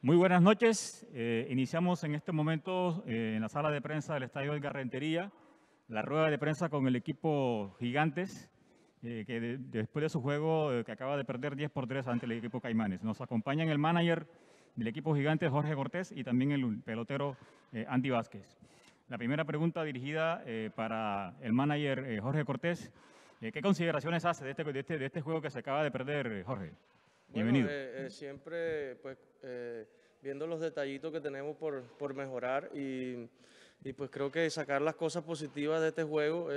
Muy buenas noches. Eh, iniciamos en este momento eh, en la sala de prensa del Estadio del Garrentería la rueda de prensa con el equipo Gigantes, eh, que después de su juego que acaba de perder 10 por 3 ante el equipo Caimanes. Nos acompañan el manager del equipo Gigantes, Jorge Cortés, y también el pelotero Andy Vázquez. La primera pregunta dirigida para el manager Jorge Cortés. ¿Qué consideraciones hace este, este, de este juego que se acaba de perder, Jorge? Bienvenido. Bueno, eh, eh, siempre pues, eh, viendo los detallitos que tenemos por, mejorar y, pues creo que sacar las cosas positivas de este juego.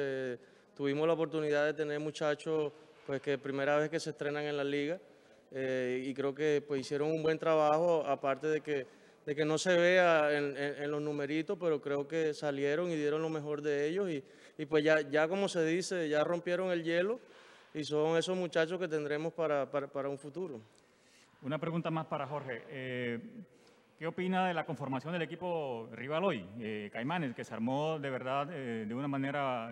tuvimos la oportunidad de tener muchachos pues que primera vez que se estrenan en la liga y creo que pues hicieron un buen trabajo, aparte de que, de que no se vea en, en los numeritos, pero creo que salieron y dieron lo mejor de ellos y, y pues ya, ya como se dice, ya rompieron el hielo y son esos muchachos que tendremos para, un futuro. Una pregunta más para Jorge. Eh, ¿Qué opina de la conformación del equipo rival hoy, Caimán, eh, Caimanes, que se armó de verdad eh, de una manera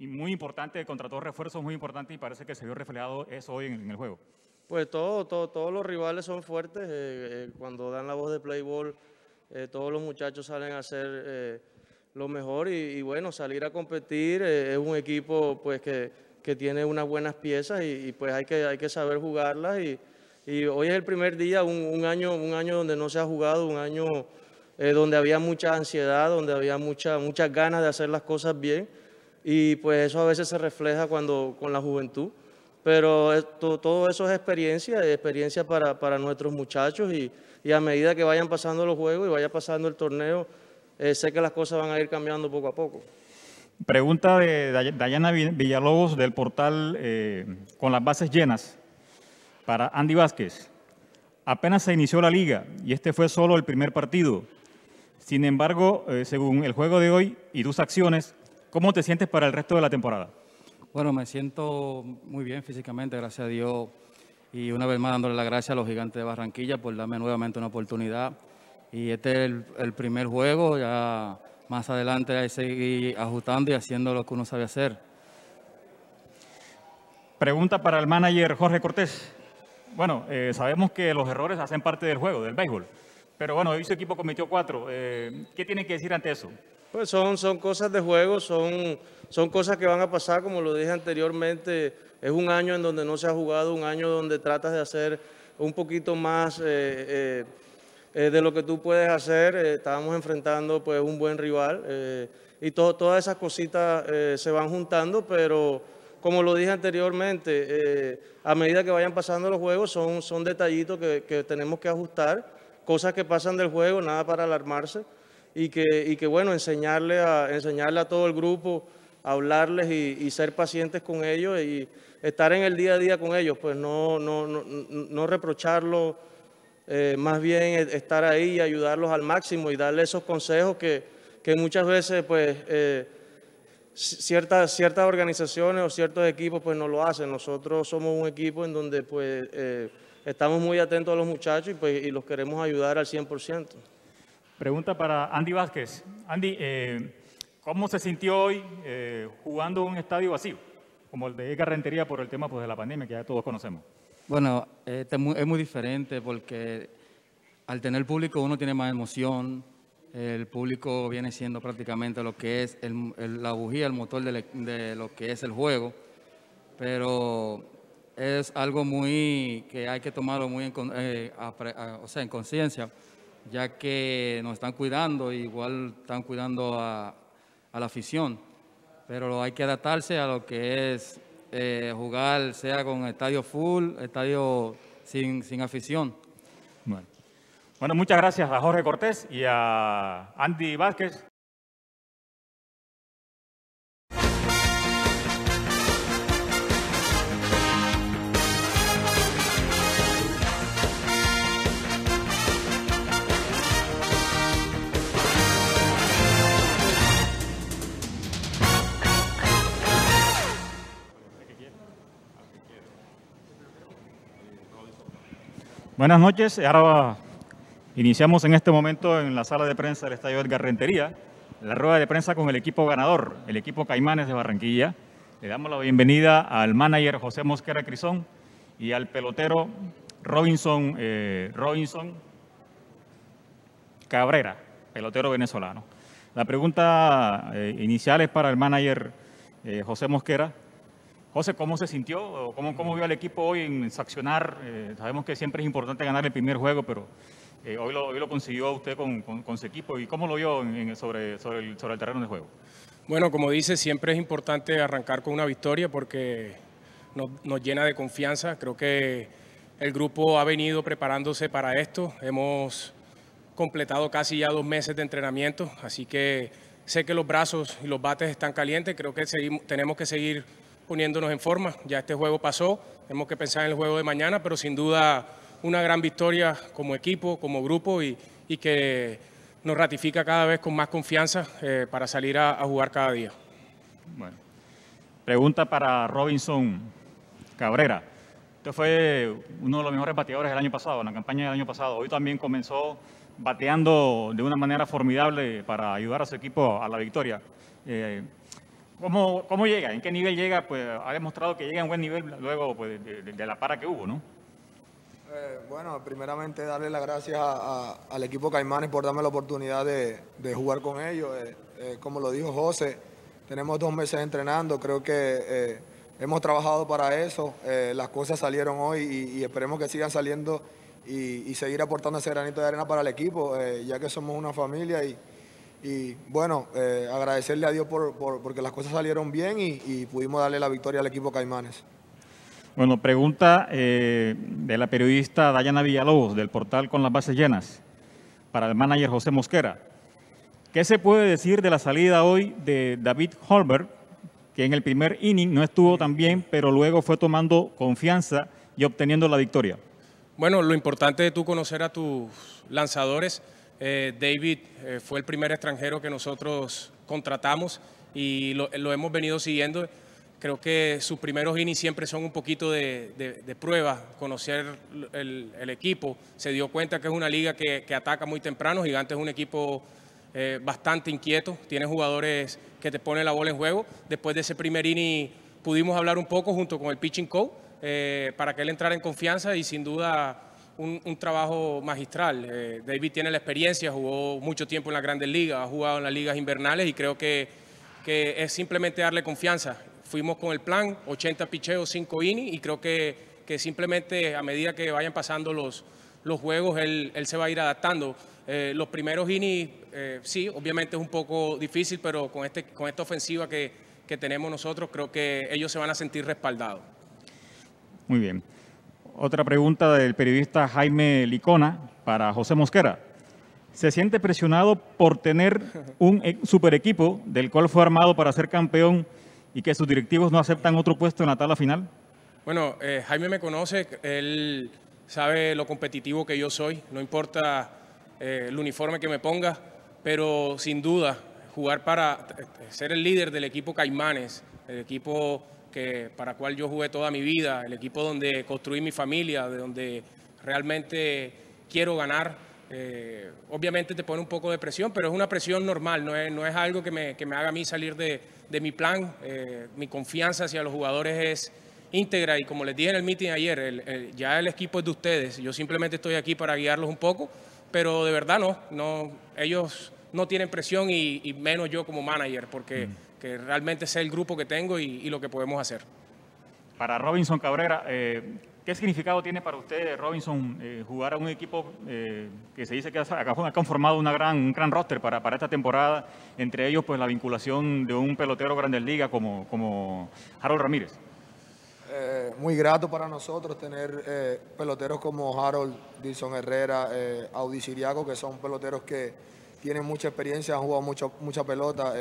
muy importante, contrató refuerzos muy importantes y parece que se vio reflejado eso hoy en, el juego? Pues todo, todos los rivales son fuertes. cuando dan la voz de playboy todos los muchachos salen a hacer lo mejor y, y, bueno, salir a competir es un equipo pues que que tiene unas buenas piezas y, pues hay que, hay que saber jugarlas. Y, hoy es el primer día, un, año, un año donde no se ha jugado, un año eh, donde había mucha ansiedad, donde había mucha, muchas ganas de hacer las cosas bien. Y pues eso a veces se refleja cuando, con la juventud. Pero todo eso es experiencia, experiencia para, nuestros muchachos y, a medida que vayan pasando los juegos y vaya pasando el torneo, eh, sé que las cosas van a ir cambiando poco a poco. Pregunta de Dayana Villalobos del portal eh, Con las bases llenas para Andy Vázquez. Apenas se inició la liga y este fue solo el primer partido. Sin embargo, eh, según el juego de hoy y tus acciones, ¿cómo te sientes para el resto de la temporada? Bueno, me siento muy bien físicamente, gracias a Dios. Y una vez más dándole las gracias a los gigantes de Barranquilla por darme nuevamente una oportunidad. Y este es el primer juego, ya más adelante hay que seguir ajustando y haciendo lo que uno sabe hacer. Pregunta para el manager Jorge Cortés. Bueno, eh, sabemos que los errores hacen parte del juego, del béisbol. Pero bueno, hoy su equipo cometió cuatro. Eh, ¿Qué tiene que decir ante eso? Pues son, son cosas de juego, son, son cosas que van a pasar, como lo dije anteriormente. Es un año en donde no se ha jugado, un año donde tratas de hacer un poquito más... Eh, eh, de lo que tú puedes hacer. Eh, estábamos enfrentando pues un buen rival eh, y todas esas cositas se van juntando, pero como lo dije anteriormente, a medida que vayan pasando los juegos son, son detallitos que, tenemos que ajustar, cosas que pasan del juego, nada para alarmarse y que, y que bueno, enseñarle a, enseñarle a todo el grupo, hablarles y, ser pacientes con ellos y estar en el día a día con ellos, pues no, no, no, no reprocharlo eh, más bien e, estar ahí y ayudarlos al máximo y darle esos consejos que, que muchas veces pues eh, ciertas, ciertas organizaciones o ciertos equipos pues no lo hacen. Nosotros somos un equipo en donde pues eh, estamos muy atentos a los muchachos y, pues, y los queremos ayudar al 100%. Pregunta para Andy Vázquez. Andy, ¿cómo se sintió hoy jugando en un estadio vacío? Como el de Garrentería por el tema pues, de la pandemia que ya todos conocemos. Bueno, este es, muy, diferente porque al tener público uno tiene más emoción, el público viene siendo prácticamente lo que es la bujía, el motor e-, de, lo que es el juego, pero es algo muy que hay que tomarlo muy en, eh, o sea, en conciencia, ya que nos están cuidando, igual están cuidando a, a, la afición, pero hay que adaptarse a lo que es eh, jugar sea con estadio full, estadio sin, sin afición. Bueno. bueno, muchas gracias a Jorge Cortés y a Andy Vázquez. Buenas noches. Ahora iniciamos en este momento en la sala de prensa del Estadio Edgar Rentería la rueda de prensa con el equipo ganador, el equipo Caimanes de Barranquilla. Le damos la bienvenida al manager José Mosquera Crisón y al pelotero Robinson, eh, Cabrera, pelotero venezolano. La pregunta eh, inicial es para el manager eh, José Mosquera. José, ¿cómo se sintió? ¿Cómo, vio al equipo hoy en Saccionar? Eh, sabemos que siempre es importante ganar el primer juego, pero eh, hoy, lo, hoy, lo, consiguió usted con, su equipo. ¿Y cómo lo vio sobre, sobre, el, sobre el terreno de juego? Bueno, como dice, siempre es importante arrancar con una victoria porque nos, llena de confianza. Creo que el grupo ha venido preparándose para esto. Hemos completado casi ya dos meses de entrenamiento, así que sé que los brazos y los bates están calientes. Creo que tenemos que seguir poniéndonos en forma. Ya este juego pasó, tenemos que pensar en el juego de mañana, pero sin duda una gran victoria como equipo, como grupo y, que nos ratifica cada vez con más confianza eh, para salir a, jugar cada día. Bueno. Pregunta para Robinson Cabrera. Usted fue uno de los mejores bateadores del año pasado, en la campaña del año pasado. Hoy también comenzó bateando de una manera formidable para ayudar a su equipo a la victoria. Eh, ¿Cómo, llega? ¿En qué nivel llega? Pues ha demostrado que llega en buen nivel luego pues, de, la para que hubo, ¿no? Eh, bueno, primeramente darle las gracias al equipo Caimanes por darme la oportunidad de, jugar con ellos. Eh, eh, como lo dijo José, tenemos dos meses entrenando, creo que hemos trabajado para eso, las cosas salieron hoy y, esperemos que sigan saliendo y, seguir aportando ese granito de arena para el equipo, ya que somos una familia y, y bueno, eh, agradecerle a Dios por, porque las cosas salieron bien y, pudimos darle la victoria al equipo Caimanes. Bueno, pregunta eh, de la periodista Dayana Villalobos del portal Con las Bases Llenas para el manager José Mosquera. ¿Qué se puede decir de la salida hoy de David Holberg, que en el primer inning no estuvo tan bien, pero luego fue tomando confianza y obteniendo la victoria? Bueno, lo importante es tú conocer a tus lanzadores eh, David eh, fue el primer extranjero que nosotros contratamos y lo, hemos venido siguiendo. Creo que sus primeros innings siempre son un poquito de, prueba, conocer el, equipo. Se dio cuenta que es una liga que, ataca muy temprano. Gigante es un equipo eh, bastante inquieto, tiene jugadores que te ponen la bola en juego. Después de ese primer inning pudimos hablar un poco junto con el pitching coach para que él entrara en confianza y sin duda un, trabajo magistral. Eh, David tiene la experiencia, jugó mucho tiempo en las grandes ligas, ha jugado en las ligas invernales y creo que, que es simplemente darle confianza. Fuimos con el plan, 80 picheos, 5 innings y creo que, que simplemente a medida que vayan pasando los, los juegos, él, se va a ir adaptando. Eh, los primeros innings, eh, sí, obviamente es un poco difícil, pero con, este, con esta ofensiva que tenemos nosotros, creo que ellos se van a sentir respaldados. Muy bien. Otra pregunta del periodista Jaime Licona para José Mosquera. ¿Se siente presionado por tener un e-, super equipo del cual fue armado para ser campeón y que sus directivos no aceptan otro puesto en la tabla final? Bueno, eh, Jaime me conoce, él sabe lo competitivo que yo soy, no importa eh, el uniforme que me ponga, pero sin duda jugar para eh, ser el líder del equipo Caimanes, el equipo que, para cual yo jugué toda mi vida, el equipo donde construí mi familia, de donde realmente quiero ganar. Eh, obviamente te pone un poco de presión, pero es una presión normal, no es, no es algo que me, que me, haga a mí salir de, de mi plan. Eh, mi confianza hacia los jugadores es íntegra y como les dije en el meeting ayer, ya el equipo es de ustedes, yo simplemente estoy aquí para guiarlos un poco, pero de verdad no, no ellos no tienen presión y, menos yo como manager, porque mm que realmente sea el grupo que tengo y, lo que podemos hacer. Para Robinson Cabrera, eh, ¿qué significado tiene para usted, eh, Robinson, eh, jugar a un equipo que se dice que ha conformado una gran, un gran roster para, para esta temporada? Entre ellos, pues la vinculación de un pelotero Grandes Ligas como, como Harold Ramírez. muy grato para nosotros tener peloteros como Harold, Dilson Herrera, eh, Audi que son peloteros que tienen mucha experiencia, han jugado mucho, mucha pelota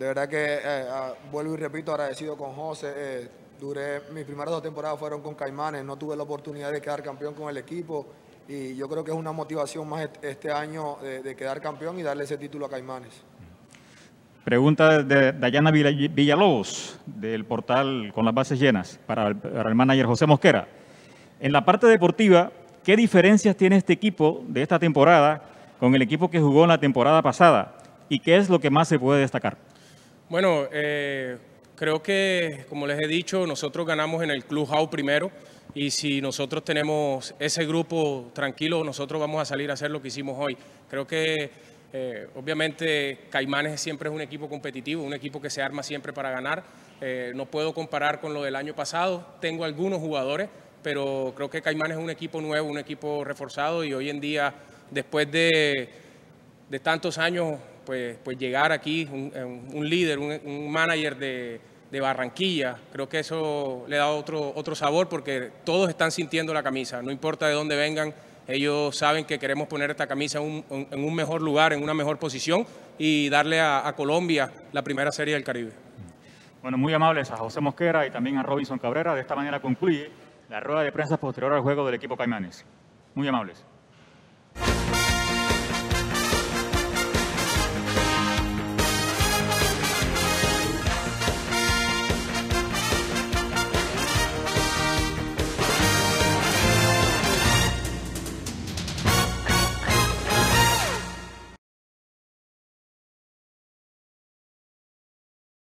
de verdad que eh, ah, vuelvo y repito, agradecido con José. Eh, duré, mis primeras dos temporadas fueron con Caimanes, no tuve la oportunidad de quedar campeón con el equipo y yo creo que es una motivación más este año eh, de, quedar campeón y darle ese título a Caimanes. Pregunta de Dayana Villalobos, del portal Con las Bases Llenas, para el manager José Mosquera. En la parte deportiva, ¿qué diferencias tiene este equipo de esta temporada con el equipo que jugó en la temporada pasada? ¿Y qué es lo que más se puede destacar? Bueno, eh, creo que, como les he dicho, nosotros ganamos en el Club Clubhouse primero. Y si nosotros tenemos ese grupo tranquilo, nosotros vamos a salir a hacer lo que hicimos hoy. Creo que eh, obviamente Caimanes siempre es un equipo competitivo, un equipo que se arma siempre para ganar. Eh, no puedo comparar con lo del año pasado. Tengo algunos jugadores, pero creo que Caimanes es un equipo nuevo, un equipo reforzado y hoy en día, después de, de tantos años pues, pues, llegar aquí, un, eh, líder, un, manager de, Barranquilla, creo que eso le da otro, otro sabor porque todos están sintiendo la camisa, no importa de dónde vengan, ellos saben que queremos poner esta camisa en un, mejor lugar, en una mejor posición y darle a, a Colombia la primera serie del Caribe. Bueno, muy amables a José Mosquera y también a Robinson Cabrera. De esta manera concluye la rueda de prensa posterior al juego del equipo Caimanes. Muy amables.